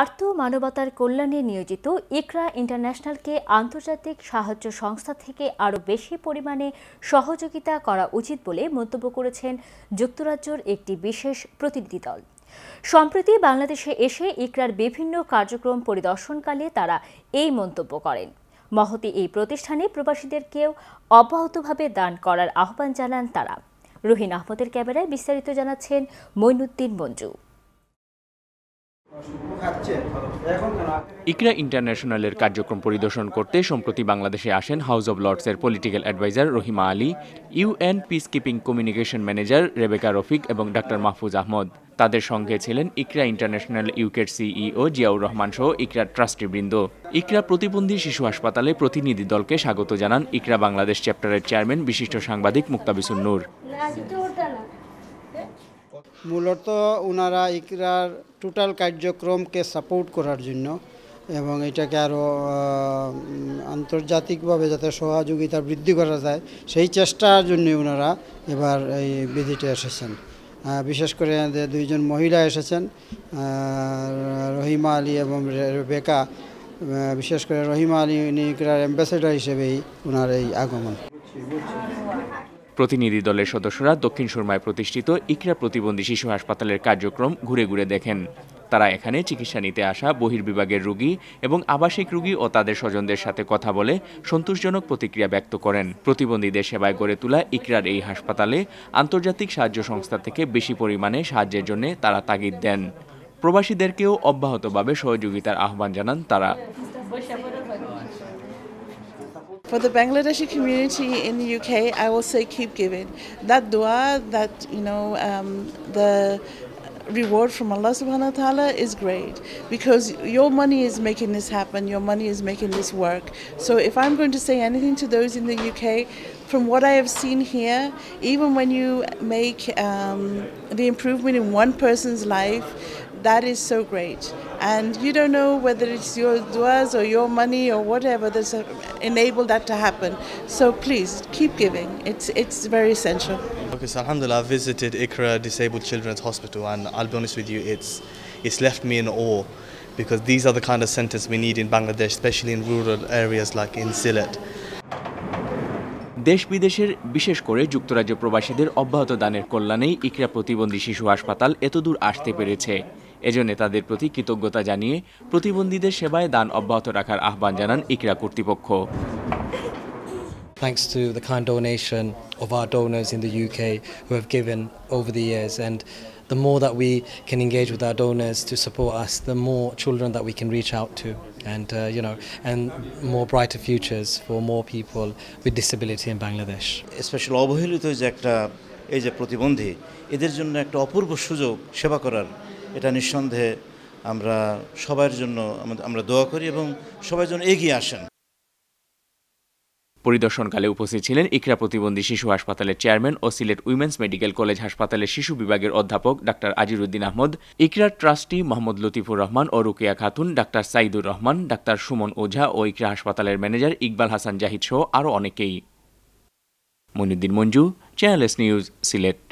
আর্থ মানবতার কল্যাণে নিয়োজিত ইকরা ইন্টারন্যাশনালকে আন্তর্জাতিক সাহায্য সংস্থা থেকে আরও বেশি পরিমাণে সহযোগিতা করা উচিত বলে মন্তব্য করেছেন যুক্তরাজ্যের একটি বিশেষ প্রতিনিধি দল সম্প্রতি বাংলাদেশে এসে ইকরার বিভিন্ন কার্যক্রম পরিদর্শনকালে তারা এই মন্তব্য করেন মহতি এই প্রতিষ্ঠানে প্রবাসীদেরকেও অব্যাহতভাবে দান করার আহ্বান জানান তারা রোহিন আহমদের ক্যামেরায় বিস্তারিত জানাচ্ছেন মইনুদ্দিন মঞ্জু ইকরা ইন্টারন্যাশনালের কার্যক্রম পরিদর্শন করতে সম্প্রতি বাংলাদেশে আসেন হাউস অব লর্ডসের political adviser Rahima Ali UN peacekeeping communication manager Rebecca Rafiq এবং ডাক্তার মাহফুজ আহমদ তাদের সঙ্গে ছিলেন ইকরা ইন্টারন্যাশনাল ইউকের সিইও জিয়াউর রহমান সহ ইকরা ট্রাস্টিবৃন্দ ইকরা প্রতিবন্ধী শিশু হাসপাতালে প্রতিনিধি দলকে স্বাগত জানান ইকরা বাংলাদেশ চ্যাপ্টারের চেয়ারম্যান বিশিষ্ট সাংবাদিক মুক্তাবিসুন নূর মূলত ওনারা ইকরার টোটাল কার্যক্রমকে সাপোর্ট করার জন্য এবং এটাকে আরও আন্তর্জাতিকভাবে যাতে সহযোগিতা বৃদ্ধি করা যায় সেই চেষ্টার জন্যই ওনারা এবার এই ভিজিটে এসেছেন বিশেষ করে দুইজন মহিলা এসেছেন রহিমা আলী এবং রেবেকা বিশেষ করে রহিমা আলী ইকরার অ্যাম্বাসেডার হিসেবেই ওনার এই আগমন প্রতিনিধি দলের সদস্যরা দক্ষিণ সুরমায় প্রতিষ্ঠিত ইকরা প্রতিবন্ধী শিশু হাসপাতালের কার্যক্রম ঘুরে ঘুরে দেখেন তারা এখানে চিকিৎসা নিতে আসা বহির্বিভাগের রোগী এবং আবাসিক রোগী ও তাদের স্বজনদের সাথে কথা বলে সন্তোষজনক প্রতিক্রিয়া ব্যক্ত করেন প্রতিবন্ধীদের সেবায় গড়ে তোলা ইকরার এই হাসপাতালে আন্তর্জাতিক সাহায্য সংস্থা থেকে বেশি পরিমাণে সাহায্যের জন্য তারা তাগিদ দেন প্রবাসীদেরকেও অব্যাহতভাবে সহযোগিতার আহ্বান জানান তারা For the Bangladeshi community in the UK, I will say keep giving. That dua, that, you know, um, the reward from Allah subhanahu wa ta'ala is great because your money is making this happen, your money is making this work. So if I'm going to say anything to those in the UK, from what I have seen here, even when you make um, the improvement in one person's life, that is so great. And you don't know whether it's your duas or your money or whatever that's enabled that to happen. So please keep giving. It's it's very essential. Okay, so Alhamdulillah, I visited Ikra Disabled Children's Hospital, and I'll be honest with you, it's it's left me in awe because these are the kind of centres we need in Bangladesh, especially in rural areas like in Sylhet. দেশ বিদেশের বিশেষ করে যুক্তরাজ্য প্রবাসীদের অব্যাহত দানের কল্যাণেই ইকরা প্রতিবন্ধী শিশু হাসপাতাল এতদূর আসতে পেরেছে এজন্য তাদের প্রতি কৃতজ্ঞতা জানিয়ে প্রতিবন্ধীদের সেবায় দান অব্যাহত রাখার আহ্বান জানান ইকরা কর্তৃপক্ষ thanks to the kind donation of our donors in the UK who have given over the years. And the more that we can engage with our donors to support us, the more children that we can reach out to, and uh, you know, and more brighter futures for more people with disability in Bangladesh. Especially অবহেলিত যে একটা এই যে প্রতিবন্ধী এদের জন্য একটা অপূর্ব সুযোগ সেবা করার এটা নিঃসন্দেহে আমরা সবার জন্য আমরা দোয়া করি এবং সবার জন্য এগিয়ে আসেন পরিদর্শনকালে উপস্থিত ছিলেন ইকরা প্রতিবন্ধী শিশু হাসপাতালের চেয়ারম্যান ও সিলেট উইমেন্স মেডিকেল কলেজ হাসপাতালের শিশু বিভাগের অধ্যাপক ডাক্তার আজিরুদ্দিন আহমদ ইকরার ট্রাস্টি মোহাম্মদ লতিফুর রহমান ও রুকিয়া খাতুন ডাক্তার সাইদুর রহমান ডাক্তার সুমন ওঝা ও ইকরা হাসপাতালের ম্যানেজার ইকবাল হাসান জাহিদ সহ আরও অনেকেই Monuddin Manju channel S news Sylhet